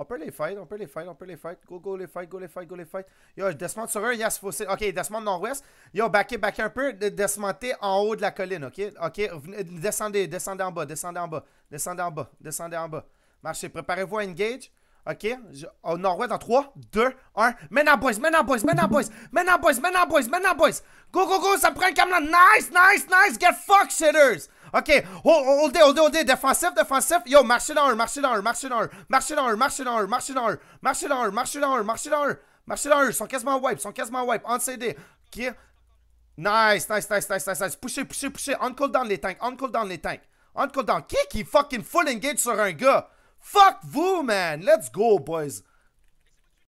On peut les fight, on peut les fight, on peut les fight. Go, go, les fight, go, les fight, go, les fight. Yo, je descends sur un, yes, faut Ok, desmonte nord-ouest. Yo, back backer un peu, desmontez en haut de la colline, ok? Ok, descendez, descendez en bas, descendez en bas, descendez en bas, descendez en bas. Marchez, préparez-vous à engage. OK? au nord-ouest en 3, 2, 1. Maintenant, boys, maintenant, boys, la boys, maintenant, boys, maintenant, boys, la boys. Go, go, go, ça prend le camion. Nice, nice, nice. Get fucked, shitters. OK, hold it, hold it, hold it. Défensif, défensif. Yo, marchez dans un, marchez dans un, marchez dans un. Marchez dans un, marchez dans un, marchez dans un. Marchez dans un, marchez dans un, marchez dans un. Marchez dans un. Ils sont quasiment wipe, ils sont quasiment wipe. On CD. OK. Nice, nice, nice, nice, nice, nice. Poussez, poussez, poussez. On down les tanks, on cooldown les tanks. On cooldown. Qui qui fucking full engage sur un gars? Fuck vous, man. Let's go, boys.